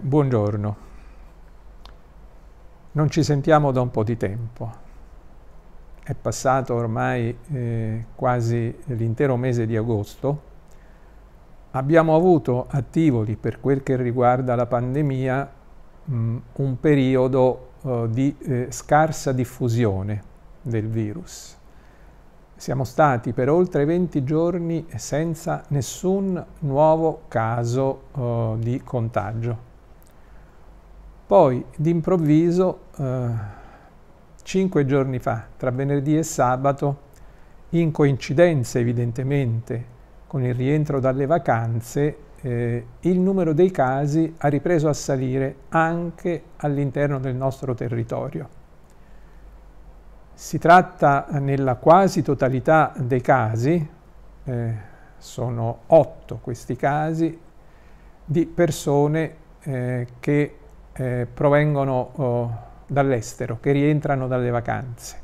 Buongiorno, non ci sentiamo da un po' di tempo, è passato ormai eh, quasi l'intero mese di agosto, abbiamo avuto a Tivoli per quel che riguarda la pandemia mh, mm, un periodo eh, di eh, scarsa diffusione del virus. Siamo stati per oltre 20 giorni senza nessun nuovo caso eh, di contagio poi d'improvviso, eh, cinque giorni fa, tra venerdì e sabato, in coincidenza evidentemente con il rientro dalle vacanze, eh, il numero dei casi ha ripreso a salire anche all'interno del nostro territorio. Si tratta nella quasi totalità dei casi, eh, sono otto questi casi, di persone eh, che eh, provengono oh, dall'estero, che rientrano dalle vacanze.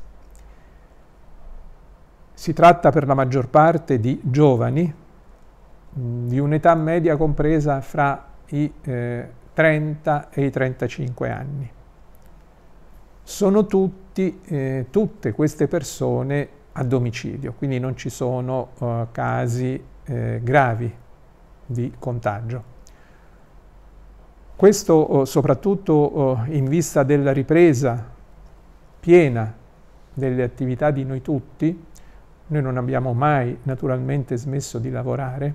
Si tratta per la maggior parte di giovani mh, di un'età media compresa fra i eh, 30 e i 35 anni. Sono tutti, eh, tutte queste persone a domicilio, quindi non ci sono oh, eh, casi gravi di contagio. Questo oh, soprattutto oh, in vista della ripresa piena delle attività di noi tutti, noi non abbiamo mai naturalmente smesso di lavorare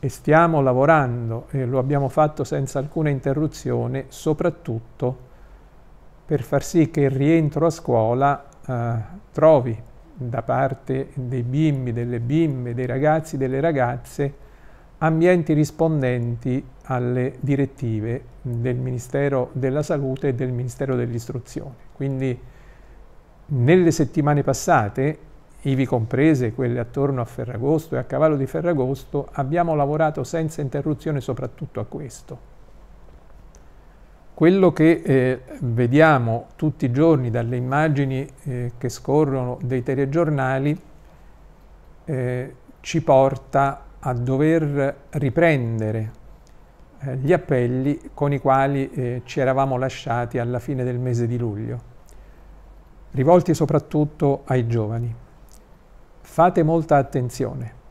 e stiamo lavorando e lo abbiamo fatto senza alcuna interruzione, soprattutto per far sì che il rientro a scuola eh, trovi da parte dei bimbi, delle bimbe, dei ragazzi, delle ragazze, ambienti rispondenti alle direttive del Ministero della Salute e del Ministero dell'Istruzione. Quindi nelle settimane passate, ivi comprese quelle attorno a Ferragosto e a cavallo di Ferragosto, abbiamo lavorato senza interruzione soprattutto a questo. Quello che eh, vediamo tutti i giorni dalle immagini eh, che scorrono dei telegiornali eh, ci porta a dover riprendere eh, gli appelli con i quali eh, ci eravamo lasciati alla fine del mese di luglio, rivolti soprattutto ai giovani. Fate molta attenzione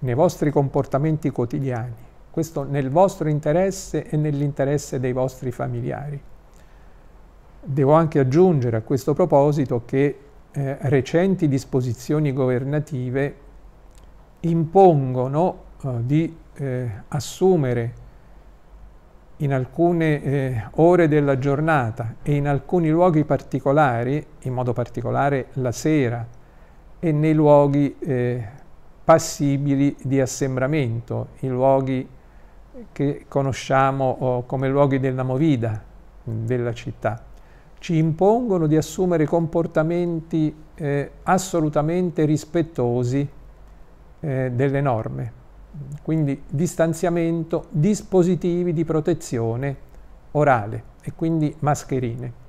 nei vostri comportamenti quotidiani, questo nel vostro interesse e nell'interesse dei vostri familiari. Devo anche aggiungere a questo proposito che eh, recenti disposizioni governative impongono eh, di eh, assumere in alcune eh, ore della giornata e in alcuni luoghi particolari, in modo particolare la sera e nei luoghi eh, passibili di assembramento, i luoghi che conosciamo oh, come luoghi della movida della città, ci impongono di assumere comportamenti eh, assolutamente rispettosi eh, delle norme quindi distanziamento, dispositivi di protezione orale e quindi mascherine.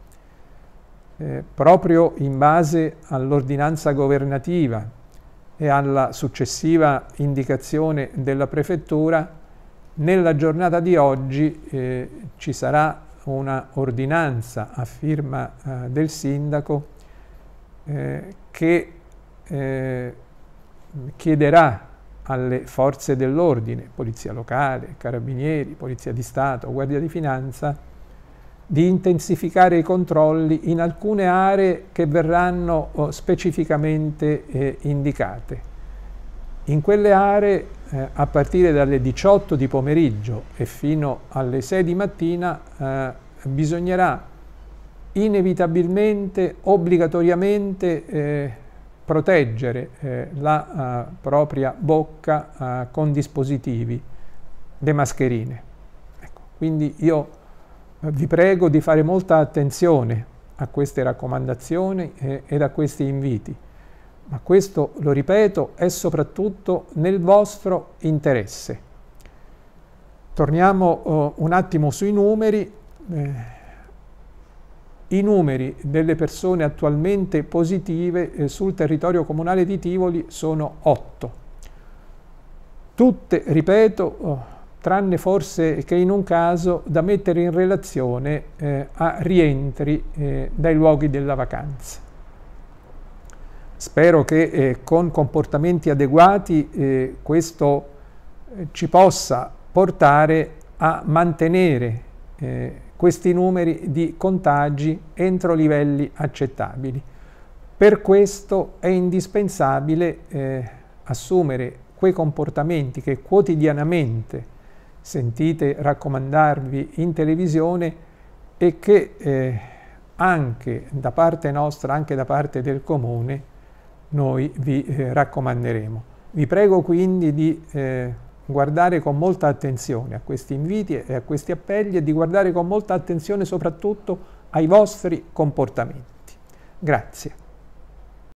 Eh, proprio in base all'ordinanza governativa e alla successiva indicazione della prefettura, nella giornata di oggi eh, ci sarà una ordinanza a firma eh, del sindaco eh, che eh, chiederà alle forze dell'ordine, polizia locale, carabinieri, polizia di Stato, guardia di finanza, di intensificare i controlli in alcune aree che verranno oh, specificamente eh, indicate. In quelle aree, eh, a partire dalle 18 di pomeriggio e fino alle 6 di mattina, eh, bisognerà inevitabilmente, obbligatoriamente eh, proteggere eh, la uh, propria bocca uh, con dispositivi, le mascherine. Ecco, quindi io eh, vi prego di fare molta attenzione a queste raccomandazioni eh, ed a questi inviti, ma questo, lo ripeto, è soprattutto nel vostro interesse. Torniamo oh, un attimo sui numeri. Eh, i numeri delle persone attualmente positive eh, sul territorio comunale di Tivoli sono 8. Tutte, ripeto, oh, tranne forse che in un caso da mettere in relazione eh, a rientri eh, dai luoghi della vacanza. Spero che eh, con comportamenti adeguati eh, questo eh, ci possa portare a mantenere questi numeri di contagi entro livelli accettabili. Per questo è indispensabile eh, assumere quei comportamenti che quotidianamente sentite raccomandarvi in televisione e che eh, anche da parte nostra, anche da parte del Comune, noi vi eh, raccomanderemo. Vi prego quindi di eh, guardare con molta attenzione a questi inviti e a questi appelli e di guardare con molta attenzione soprattutto ai vostri comportamenti. Grazie.